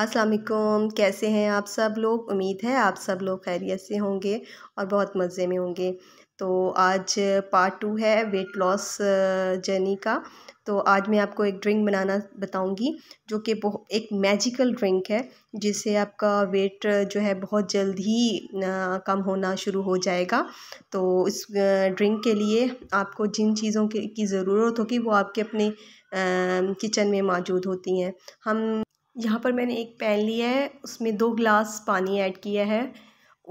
अस्सलाम कैसे हैं आप सब लोग उम्मीद है आप सब लोग खैरियत से होंगे और बहुत मज़े में होंगे तो आज पार्ट टू है वेट लॉस जर्नी का तो आज मैं आपको एक ड्रिंक बनाना बताऊंगी जो कि एक मैजिकल ड्रिंक है जिससे आपका वेट जो है बहुत जल्द ही कम होना शुरू हो जाएगा तो इस ड्रिंक के लिए आपको जिन चीज़ों की ज़रूरत होगी वो आपके अपने किचन में मौजूद होती हैं हम यहाँ पर मैंने एक पैन लिया है उसमें दो ग्लास पानी ऐड किया है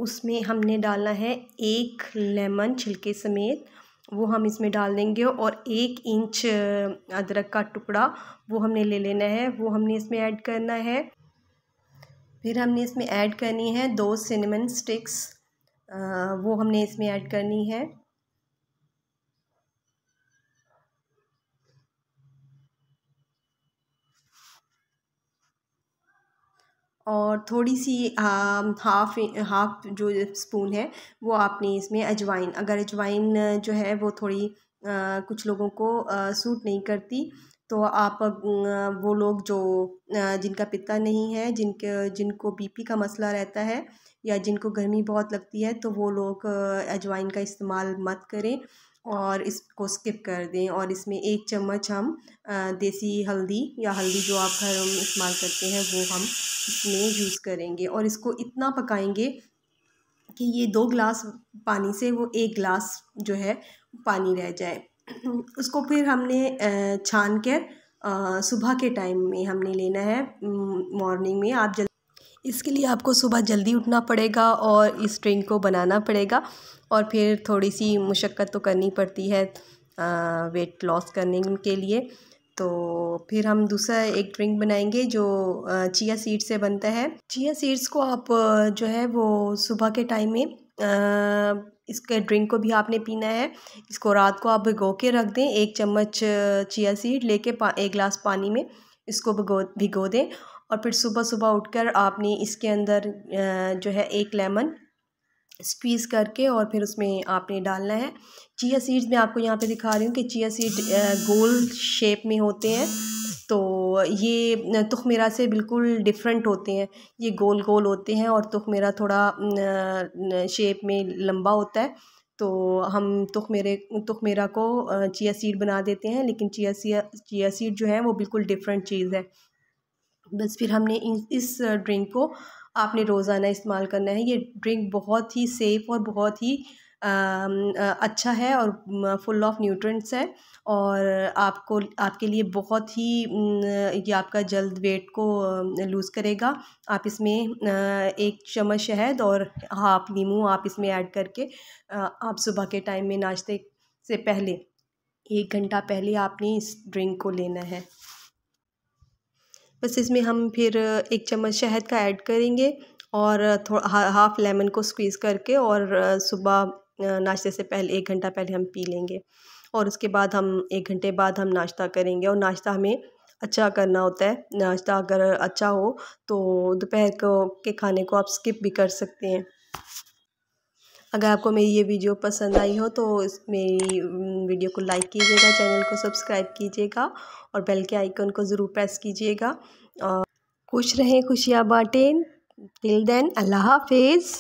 उसमें हमने डालना है एक लेमन छिलके समेत वो हम इसमें डाल देंगे और एक इंच अदरक का टुकड़ा वो हमने ले लेना है वो हमने इसमें ऐड करना है फिर हमने इसमें ऐड करनी है दो सिनेमन स्टिक्स वो हमने इसमें ऐड करनी है और थोड़ी सी हाफ़ हाफ़ जो स्पून है वो आपने इसमें अजवाइन अगर अजवाइन जो है वो थोड़ी कुछ लोगों को सूट नहीं करती तो आप वो लोग जो जिनका पिता नहीं है जिनके जिनको बीपी का मसला रहता है या जिनको गर्मी बहुत लगती है तो वो लोग अजवाइन का इस्तेमाल मत करें और इसको स्किप कर दें और इसमें एक चम्मच हम देसी हल्दी या हल्दी जो आप घर में इस्तेमाल करते हैं वो हम इसमें यूज़ करेंगे और इसको इतना पकाएंगे कि ये दो गिलास पानी से वो एक गिलास जो है पानी रह जाए उसको फिर हमने छान कर सुबह के टाइम में हमने लेना है मॉर्निंग में आप जल इसके लिए आपको सुबह जल्दी उठना पड़ेगा और इस ड्रिंक को बनाना पड़ेगा और फिर थोड़ी सी मुशक्क़त तो करनी पड़ती है वेट लॉस करने के लिए तो फिर हम दूसरा एक ड्रिंक बनाएंगे जो चिया सीड्स से बनता है चिया सीड्स को आप जो है वो सुबह के टाइम में इसके ड्रिंक को भी आपने पीना है इसको रात को आप भिगो के रख दें एक चम्मच चिया सीड लेके एक गिलास पानी में इसको भिगो भिगो दें और फिर सुबह सुबह उठकर आपने इसके अंदर जो है एक लेमन स्क्वीज़ करके और फिर उसमें आपने डालना है चिया सीड्स मैं आपको यहाँ पे दिखा रही हूँ कि चिया सीड गोल शेप में होते हैं तो ये मेरा से बिल्कुल डिफ़रेंट होते हैं ये गोल गोल होते हैं और मेरा थोड़ा शेप में लम्बा होता है तो हम तुखमेरे तुखमेरा को चिया सीड बना देते हैं लेकिन चिया सिया चिया सीड जो है वो बिल्कुल डिफरेंट चीज़ है बस फिर हमने इस ड्रिंक को आपने रोज़ाना इस्तेमाल करना है ये ड्रिंक बहुत ही सेफ़ और बहुत ही अच्छा है और फुल ऑफ़ न्यूट्रेंट्स है और आपको आपके लिए बहुत ही ये आपका जल्द वेट को लूज़ करेगा आप इसमें एक चम्मच शहद और हाफ नींबू आप इसमें ऐड करके आप सुबह के टाइम में नाश्ते से पहले एक घंटा पहले आपने इस ड्रिंक को लेना है बस इसमें हम फिर एक चम्मच शहद का ऐड करेंगे और थोड़ा हाफ़ लेमन को स्क्वीज़ करके और सुबह नाश्ते से पहले एक घंटा पहले हम पी लेंगे और उसके बाद हम एक घंटे बाद हम नाश्ता करेंगे और नाश्ता हमें अच्छा करना होता है नाश्ता अगर अच्छा हो तो दोपहर को के खाने को आप स्किप भी कर सकते हैं अगर आपको मेरी ये वीडियो पसंद आई हो तो इस मेरी वीडियो को लाइक कीजिएगा चैनल को सब्सक्राइब कीजिएगा और बेल के आइकन को ज़रूर प्रेस कीजिएगा खुश रहें खुशियाँ बाटें टिल देन अल्लाह हाफिज़